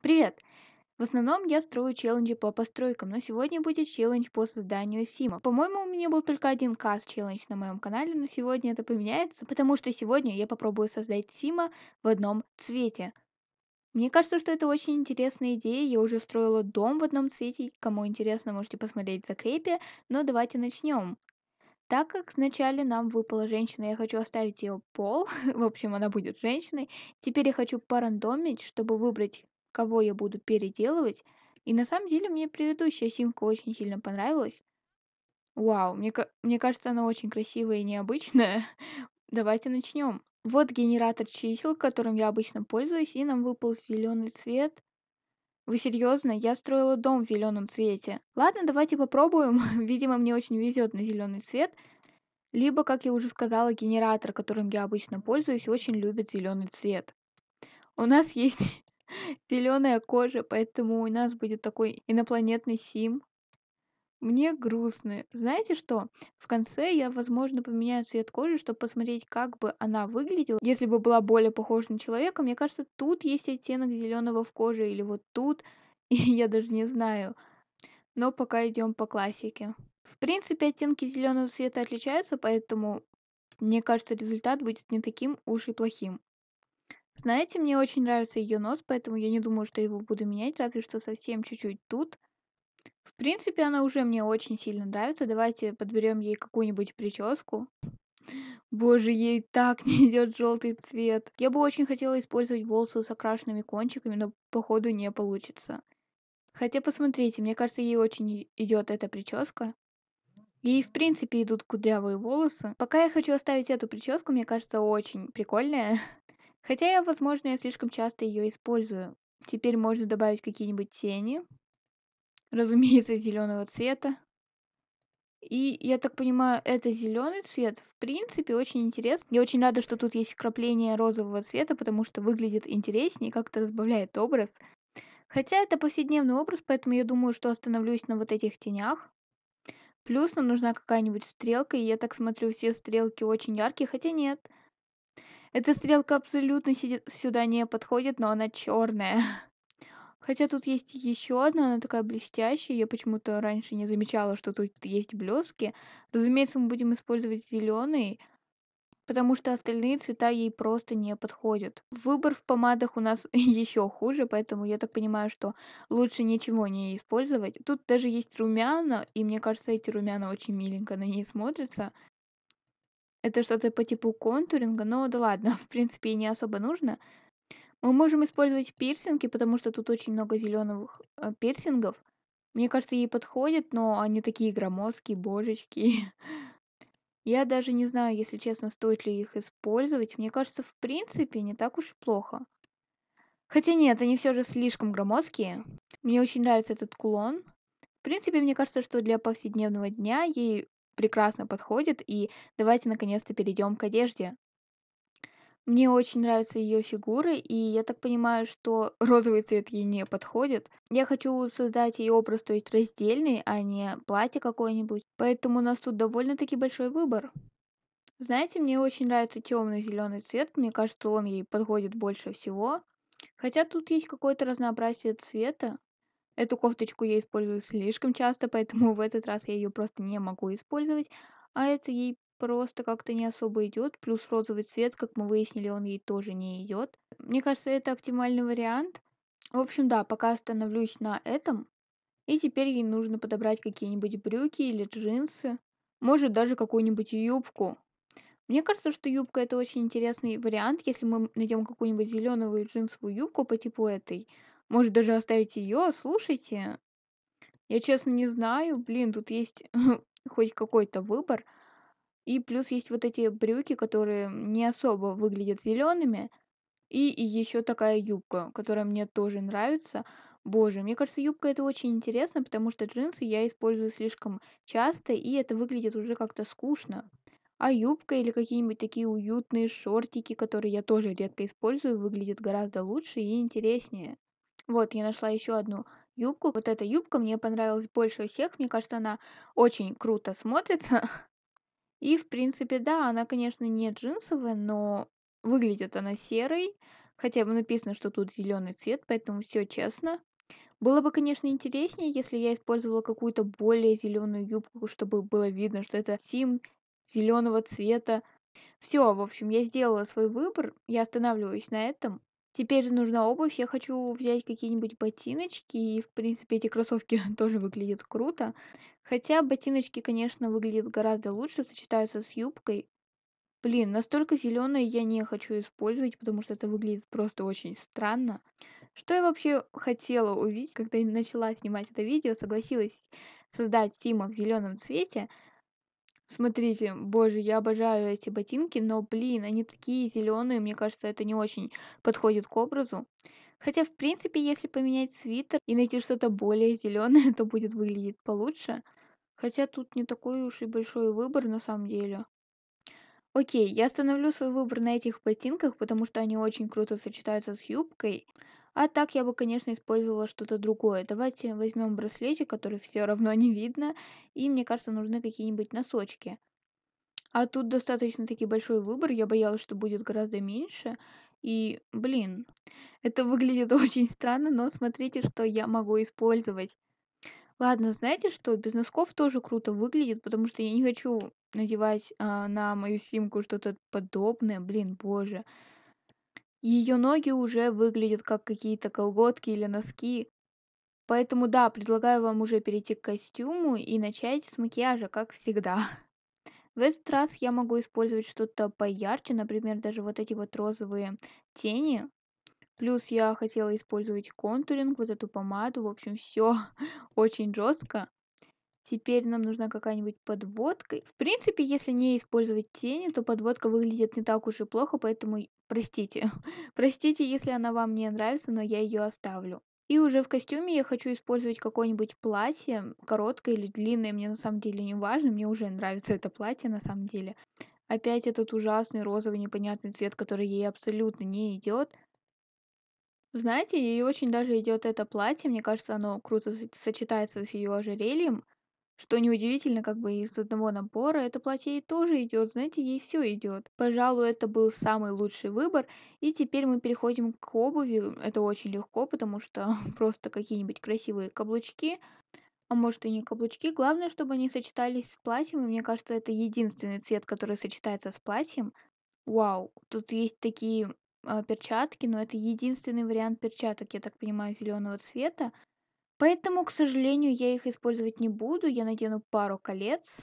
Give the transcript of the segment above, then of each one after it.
Привет! В основном я строю челленджи по постройкам, но сегодня будет челлендж по созданию сима. По-моему, у меня был только один каст челлендж на моем канале, но сегодня это поменяется, потому что сегодня я попробую создать сима в одном цвете. Мне кажется, что это очень интересная идея, я уже строила дом в одном цвете, кому интересно, можете посмотреть в закрепе, но давайте начнем. Так как вначале нам выпала женщина, я хочу оставить ее пол, в общем, она будет женщиной. Теперь я хочу порандомить, чтобы выбрать кого я буду переделывать. И на самом деле мне предыдущая симка очень сильно понравилась. Вау, мне, мне кажется, она очень красивая и необычная. Давайте начнем. Вот генератор чисел, которым я обычно пользуюсь, и нам выпал зеленый цвет. Вы серьезно? Я строила дом в зеленом цвете. Ладно, давайте попробуем. Видимо, мне очень везет на зеленый цвет. Либо, как я уже сказала, генератор, которым я обычно пользуюсь, очень любит зеленый цвет. У нас есть зеленая кожа, поэтому у нас будет такой инопланетный сим. Мне грустно. Знаете что? В конце я, возможно, поменяю цвет кожи, чтобы посмотреть, как бы она выглядела. Если бы была более похожа на человека, мне кажется, тут есть оттенок зеленого в коже, или вот тут, и я даже не знаю. Но пока идем по классике. В принципе, оттенки зеленого цвета отличаются, поэтому мне кажется, результат будет не таким уж и плохим. Знаете, мне очень нравится ее нос, поэтому я не думаю, что его буду менять, разве что совсем чуть-чуть тут. В принципе, она уже мне очень сильно нравится. Давайте подберем ей какую-нибудь прическу. Боже, ей так не идет желтый цвет. Я бы очень хотела использовать волосы с окрашенными кончиками, но походу не получится. Хотя посмотрите, мне кажется, ей очень идет эта прическа. Ей, в принципе, идут кудрявые волосы. Пока я хочу оставить эту прическу, мне кажется, очень прикольная. Хотя я, возможно, я слишком часто ее использую. Теперь можно добавить какие-нибудь тени. Разумеется, зеленого цвета. И я так понимаю, это зеленый цвет. В принципе, очень интересно. Я очень рада, что тут есть вкрапление розового цвета, потому что выглядит интереснее, как-то разбавляет образ. Хотя это повседневный образ, поэтому я думаю, что остановлюсь на вот этих тенях. Плюс нам нужна какая-нибудь стрелка, и я так смотрю, все стрелки очень яркие, хотя нет. Эта стрелка абсолютно сюда не подходит, но она черная. Хотя тут есть еще одна, она такая блестящая. Я почему-то раньше не замечала, что тут есть блески. Разумеется, мы будем использовать зеленый, потому что остальные цвета ей просто не подходят. Выбор в помадах у нас еще хуже, поэтому я так понимаю, что лучше ничего не использовать. Тут даже есть румяна, и мне кажется, эти румяна очень миленько на ней смотрятся. Это что-то по типу контуринга, но да ладно, в принципе, не особо нужно. Мы можем использовать пирсинги, потому что тут очень много зеленых э, пирсингов. Мне кажется, ей подходит, но они такие громоздкие, божечки. Я даже не знаю, если честно, стоит ли их использовать. Мне кажется, в принципе, не так уж и плохо. Хотя нет, они все же слишком громоздкие. Мне очень нравится этот кулон. В принципе, мне кажется, что для повседневного дня ей прекрасно подходит, и давайте наконец-то перейдем к одежде. Мне очень нравятся ее фигуры, и я так понимаю, что розовый цвет ей не подходит. Я хочу создать ее образ, то есть раздельный, а не платье какое-нибудь. Поэтому у нас тут довольно-таки большой выбор. Знаете, мне очень нравится темно-зеленый цвет, мне кажется, он ей подходит больше всего. Хотя тут есть какое-то разнообразие цвета. Эту кофточку я использую слишком часто, поэтому в этот раз я ее просто не могу использовать. А это ей просто как-то не особо идет. Плюс розовый цвет, как мы выяснили, он ей тоже не идет. Мне кажется, это оптимальный вариант. В общем, да, пока остановлюсь на этом. И теперь ей нужно подобрать какие-нибудь брюки или джинсы. Может, даже какую-нибудь юбку. Мне кажется, что юбка это очень интересный вариант, если мы найдем какую-нибудь зеленую джинсовую юбку по типу этой. Может, даже оставить ее, слушайте. Я, честно, не знаю. Блин, тут есть хоть какой-то выбор. И плюс есть вот эти брюки, которые не особо выглядят зелеными. И, и еще такая юбка, которая мне тоже нравится. Боже, мне кажется, юбка это очень интересно, потому что джинсы я использую слишком часто, и это выглядит уже как-то скучно. А юбка или какие-нибудь такие уютные шортики, которые я тоже редко использую, выглядят гораздо лучше и интереснее. Вот, я нашла еще одну юбку. Вот эта юбка мне понравилась больше всех. Мне кажется, она очень круто смотрится. И, в принципе, да, она, конечно, не джинсовая, но выглядит она серой. Хотя бы написано, что тут зеленый цвет, поэтому все честно. Было бы, конечно, интереснее, если я использовала какую-то более зеленую юбку, чтобы было видно, что это сим зеленого цвета. Все, в общем, я сделала свой выбор, я останавливаюсь на этом. Теперь нужна обувь. Я хочу взять какие-нибудь ботиночки, и, в принципе, эти кроссовки тоже выглядят круто. Хотя ботиночки, конечно, выглядят гораздо лучше, сочетаются с юбкой. Блин, настолько зеленые я не хочу использовать, потому что это выглядит просто очень странно. Что я вообще хотела увидеть, когда я начала снимать это видео, согласилась создать Тима в зеленом цвете – Смотрите, боже, я обожаю эти ботинки, но, блин, они такие зеленые, мне кажется, это не очень подходит к образу. Хотя, в принципе, если поменять свитер и найти что-то более зеленое, то будет выглядеть получше. Хотя тут не такой уж и большой выбор на самом деле. Окей, я остановлю свой выбор на этих ботинках, потому что они очень круто сочетаются с юбкой. А так я бы, конечно, использовала что-то другое. Давайте возьмем браслетик, который все равно не видно. И мне кажется, нужны какие-нибудь носочки. А тут достаточно-таки большой выбор. Я боялась, что будет гораздо меньше. И, блин, это выглядит очень странно, но смотрите, что я могу использовать. Ладно, знаете что, без носков тоже круто выглядит, потому что я не хочу надевать э, на мою симку что-то подобное. Блин, боже. Ее ноги уже выглядят как какие-то колготки или носки. Поэтому да, предлагаю вам уже перейти к костюму и начать с макияжа, как всегда. В этот раз я могу использовать что-то поярче, например, даже вот эти вот розовые тени. Плюс я хотела использовать контуринг, вот эту помаду, в общем, все очень жестко. Теперь нам нужна какая-нибудь подводка. В принципе, если не использовать тени, то подводка выглядит не так уж и плохо, поэтому простите. простите, если она вам не нравится, но я ее оставлю. И уже в костюме я хочу использовать какое-нибудь платье, короткое или длинное, мне на самом деле не важно, мне уже нравится это платье на самом деле. Опять этот ужасный розовый непонятный цвет, который ей абсолютно не идет. Знаете, ей очень даже идет это платье, мне кажется, оно круто сочетается с ее ожерельем. Что неудивительно, как бы из одного набора это платье ей тоже идет, знаете, ей все идет. Пожалуй, это был самый лучший выбор. И теперь мы переходим к обуви. Это очень легко, потому что просто какие-нибудь красивые каблучки. А может и не каблучки. Главное, чтобы они сочетались с платьем. И мне кажется, это единственный цвет, который сочетается с платьем. Вау, тут есть такие э, перчатки, но это единственный вариант перчаток, я так понимаю, зеленого цвета. Поэтому, к сожалению, я их использовать не буду. Я надену пару колец.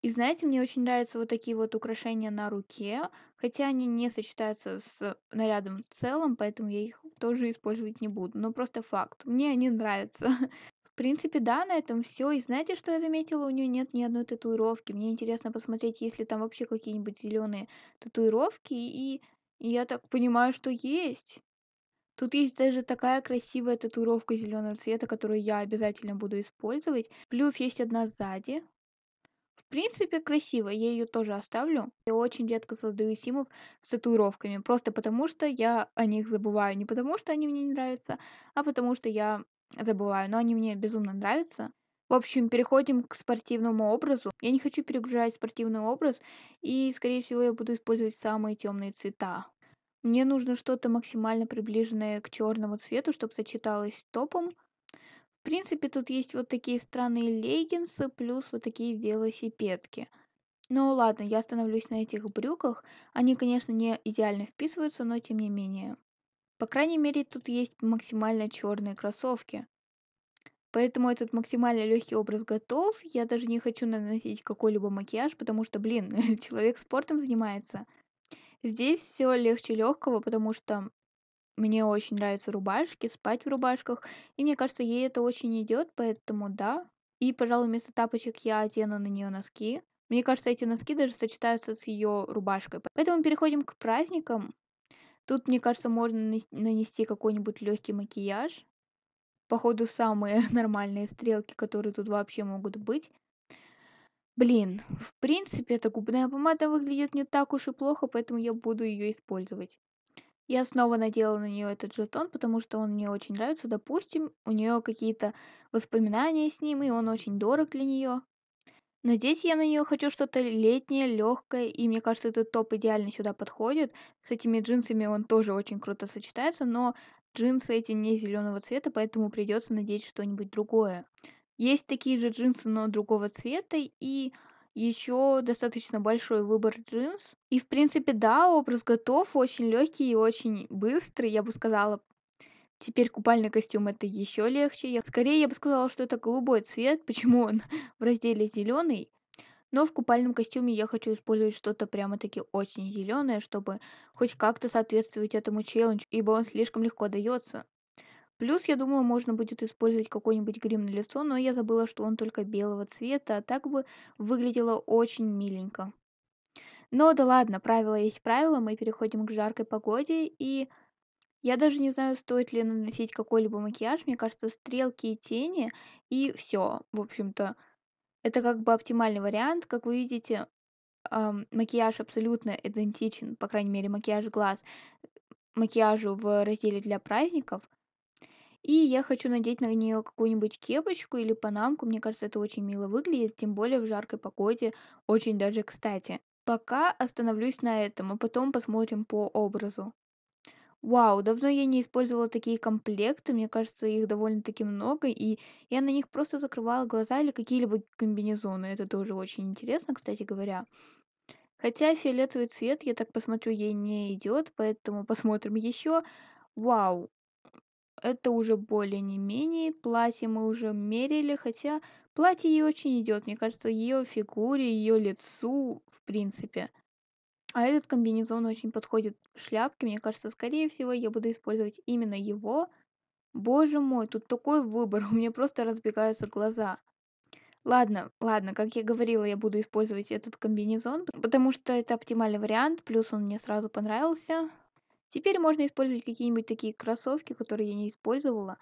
И знаете, мне очень нравятся вот такие вот украшения на руке, хотя они не сочетаются с нарядом в целом, поэтому я их тоже использовать не буду. Но просто факт, мне они нравятся. В принципе, да, на этом все. И знаете, что я заметила? У нее нет ни одной татуировки. Мне интересно посмотреть, есть ли там вообще какие-нибудь зеленые татуировки. И, и я так понимаю, что есть. Тут есть даже такая красивая татуировка зеленого цвета, которую я обязательно буду использовать. Плюс есть одна сзади. В принципе, красиво, я ее тоже оставлю. Я очень редко создаю симов с татуировками, просто потому что я о них забываю. Не потому что они мне не нравятся, а потому что я забываю. Но они мне безумно нравятся. В общем, переходим к спортивному образу. Я не хочу перегружать спортивный образ, и, скорее всего, я буду использовать самые темные цвета. Мне нужно что-то максимально приближенное к черному цвету, чтобы сочеталось топом. В принципе, тут есть вот такие странные леггинсы, плюс вот такие велосипедки. Ну ладно, я остановлюсь на этих брюках. Они, конечно, не идеально вписываются, но тем не менее. По крайней мере, тут есть максимально черные кроссовки. Поэтому этот максимально легкий образ готов. Я даже не хочу наносить какой-либо макияж, потому что, блин, человек спортом занимается – Здесь все легче легкого, потому что мне очень нравятся рубашки, спать в рубашках, и мне кажется, ей это очень идет, поэтому да. И, пожалуй, вместо тапочек я одену на нее носки. Мне кажется, эти носки даже сочетаются с ее рубашкой. Поэтому переходим к праздникам. Тут, мне кажется, можно нанести какой-нибудь легкий макияж. Походу, самые нормальные стрелки, которые тут вообще могут быть. Блин, в принципе, эта губная помада выглядит не так уж и плохо, поэтому я буду ее использовать. Я снова надела на нее этот жетон, потому что он мне очень нравится. Допустим, у нее какие-то воспоминания с ним, и он очень дорог для нее. Надеть я на нее хочу что-то летнее, легкое, и мне кажется, этот топ идеально сюда подходит. С этими джинсами он тоже очень круто сочетается, но джинсы эти не зеленого цвета, поэтому придется надеть что-нибудь другое. Есть такие же джинсы, но другого цвета, и еще достаточно большой выбор джинс. И, в принципе, да, образ готов, очень легкий и очень быстрый, я бы сказала. Теперь купальный костюм это еще легче. Я, скорее, я бы сказала, что это голубой цвет, почему он в разделе зеленый. Но в купальном костюме я хочу использовать что-то прямо-таки очень зеленое, чтобы хоть как-то соответствовать этому челленджу, ибо он слишком легко дается. Плюс, я думала, можно будет использовать какой-нибудь грим на лицо, но я забыла, что он только белого цвета, а так бы выглядело очень миленько. Но да ладно, правила есть правила, мы переходим к жаркой погоде, и я даже не знаю, стоит ли наносить какой-либо макияж, мне кажется, стрелки и тени, и все, в общем-то. Это как бы оптимальный вариант, как вы видите, эм, макияж абсолютно идентичен, по крайней мере, макияж глаз макияжу в разделе для праздников – и я хочу надеть на нее какую-нибудь кепочку или панамку. Мне кажется, это очень мило выглядит, тем более в жаркой погоде. Очень даже кстати. Пока остановлюсь на этом, а потом посмотрим по образу. Вау, давно я не использовала такие комплекты, мне кажется, их довольно-таки много, и я на них просто закрывала глаза или какие-либо комбинезоны, это тоже очень интересно, кстати говоря. Хотя фиолетовый цвет, я так посмотрю, ей не идет, поэтому посмотрим еще. Вау, это уже более не менее. Платье мы уже мерили, хотя платье ей очень идет. Мне кажется, ее фигуре, ее лицу, в принципе. А этот комбинезон очень подходит шляпке. Мне кажется, скорее всего, я буду использовать именно его. Боже мой, тут такой выбор. У меня просто разбегаются глаза. Ладно, ладно, как я говорила, я буду использовать этот комбинезон, потому что это оптимальный вариант, плюс он мне сразу понравился. Теперь можно использовать какие-нибудь такие кроссовки, которые я не использовала.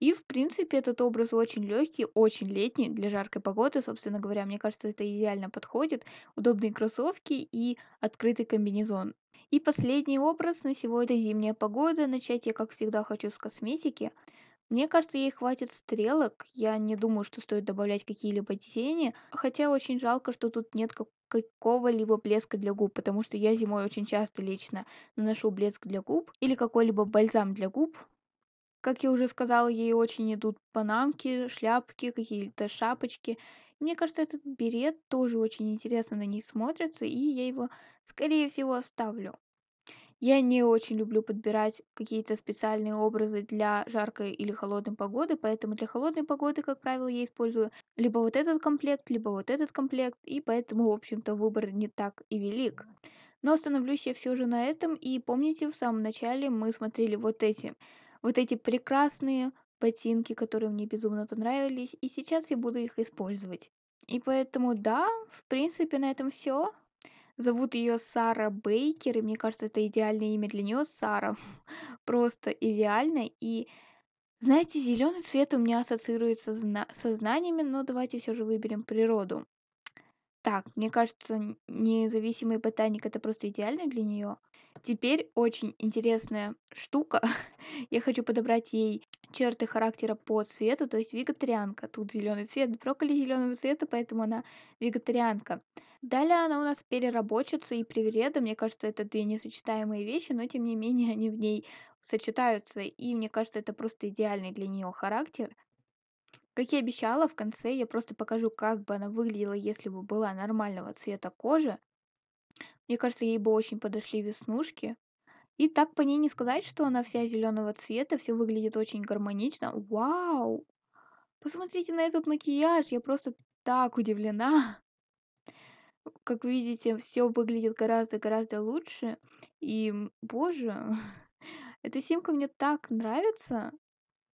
И, в принципе, этот образ очень легкий, очень летний для жаркой погоды, собственно говоря. Мне кажется, это идеально подходит. Удобные кроссовки и открытый комбинезон. И последний образ на сегодня – зимняя погода. Начать я, как всегда, хочу с косметики – мне кажется, ей хватит стрелок. Я не думаю, что стоит добавлять какие-либо тени. Хотя очень жалко, что тут нет как какого-либо блеска для губ, потому что я зимой очень часто лично наношу блеск для губ или какой-либо бальзам для губ. Как я уже сказала, ей очень идут панамки, шляпки, какие-то шапочки. Мне кажется, этот берет тоже очень интересно на ней смотрится, и я его, скорее всего, оставлю. Я не очень люблю подбирать какие-то специальные образы для жаркой или холодной погоды, поэтому для холодной погоды, как правило, я использую либо вот этот комплект, либо вот этот комплект, и поэтому, в общем-то, выбор не так и велик. Но остановлюсь я все же на этом, и помните, в самом начале мы смотрели вот эти, вот эти прекрасные ботинки, которые мне безумно понравились, и сейчас я буду их использовать. И поэтому, да, в принципе, на этом все. Зовут ее Сара Бейкер, и мне кажется, это идеальное имя для нее Сара. Просто идеально. И знаете, зеленый цвет у меня ассоциируется со знаниями, но давайте все же выберем природу. Так, мне кажется, независимый ботаник это просто идеально для нее. Теперь очень интересная штука. Я хочу подобрать ей черты характера по цвету, то есть вегетарианка. Тут зеленый цвет, брокколи зеленого цвета, поэтому она вегетарианка. Далее она у нас переработчица и привереда. Мне кажется, это две несочетаемые вещи, но тем не менее они в ней сочетаются. И мне кажется, это просто идеальный для нее характер. Как и обещала, в конце я просто покажу, как бы она выглядела, если бы была нормального цвета кожи. Мне кажется, ей бы очень подошли веснушки. И так по ней не сказать, что она вся зеленого цвета, все выглядит очень гармонично. Вау! Посмотрите на этот макияж, я просто так удивлена. Как видите, все выглядит гораздо-гораздо лучше. И, боже, эта симка мне так нравится.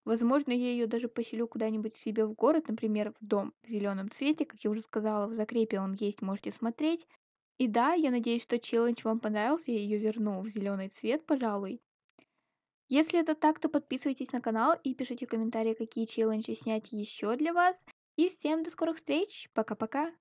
Возможно, я ее даже поселю куда-нибудь себе в город, например, в дом в зеленом цвете, как я уже сказала, в закрепе он есть, можете смотреть. И да, я надеюсь, что челлендж вам понравился, я ее верну в зеленый цвет, пожалуй. Если это так, то подписывайтесь на канал и пишите комментарии, какие челленджи снять еще для вас. И всем до скорых встреч, пока-пока!